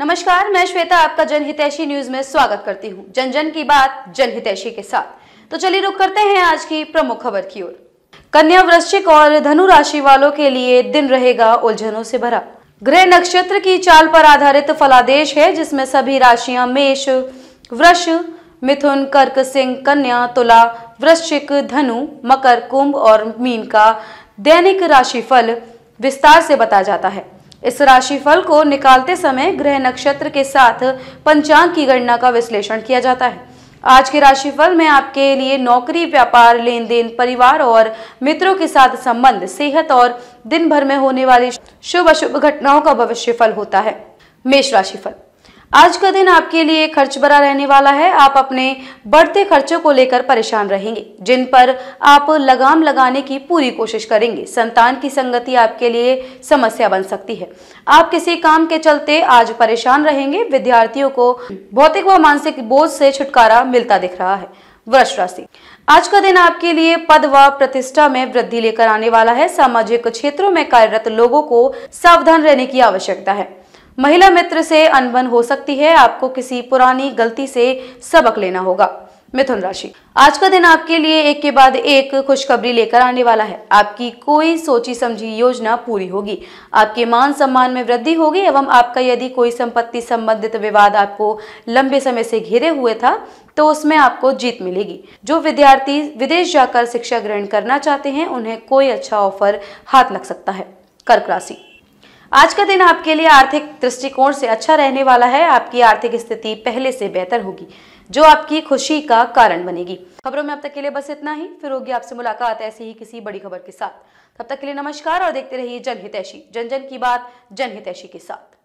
नमस्कार मैं श्वेता आपका जनहितैषी न्यूज में स्वागत करती हूँ जन जन की बात जनहितैषी के साथ तो चलिए रुक करते हैं आज की प्रमुख खबर की ओर कन्या वृश्चिक और धनु राशि वालों के लिए दिन रहेगा उलझनों से भरा ग्रह नक्षत्र की चाल पर आधारित फलादेश है जिसमें सभी राशियां मेष वृष मिथुन कर्क सिंह कन्या तुला वृश्चिक धनु मकर कुंभ और मीन का दैनिक राशिफल विस्तार से बताया जाता है इस राशिफल को निकालते समय ग्रह नक्षत्र के साथ पंचांग की गणना का विश्लेषण किया जाता है आज के राशिफल में आपके लिए नौकरी व्यापार लेन देन परिवार और मित्रों के साथ संबंध सेहत और दिन भर में होने वाली शुभ अशुभ घटनाओं का भविष्यफल होता है मेष राशिफल आज का दिन आपके लिए खर्च भरा रहने वाला है आप अपने बढ़ते खर्चों को लेकर परेशान रहेंगे जिन पर आप लगाम लगाने की पूरी कोशिश करेंगे संतान की संगति आपके लिए समस्या बन सकती है आप किसी काम के चलते आज परेशान रहेंगे विद्यार्थियों को भौतिक व मानसिक बोझ से छुटकारा मिलता दिख रहा है वृक्ष राशि आज का दिन आपके लिए पद व प्रतिष्ठा में वृद्धि लेकर आने वाला है सामाजिक क्षेत्रों में कार्यरत लोगों को सावधान रहने की आवश्यकता है महिला मित्र से अनबन हो सकती है आपको किसी पुरानी गलती से सबक लेना होगा मिथुन राशि आज का दिन आपके लिए एक के बाद एक खुशखबरी लेकर आने वाला है आपकी कोई सोची समझी योजना पूरी होगी आपके मान सम्मान में वृद्धि होगी एवं आपका यदि कोई संपत्ति संबंधित विवाद आपको लंबे समय से घिरे हुए था तो उसमें आपको जीत मिलेगी जो विद्यार्थी विदेश जाकर शिक्षा ग्रहण करना चाहते हैं उन्हें कोई अच्छा ऑफर हाथ लग सकता है कर्क राशि आज का दिन आपके लिए आर्थिक दृष्टिकोण से अच्छा रहने वाला है आपकी आर्थिक स्थिति पहले से बेहतर होगी जो आपकी खुशी का कारण बनेगी खबरों में अब तक के लिए बस इतना ही फिर होगी आपसे मुलाकात ऐसी ही किसी बड़ी खबर के साथ तब तक के लिए नमस्कार और देखते रहिए जनहितैषी जन जन की बात जनहितैषी के साथ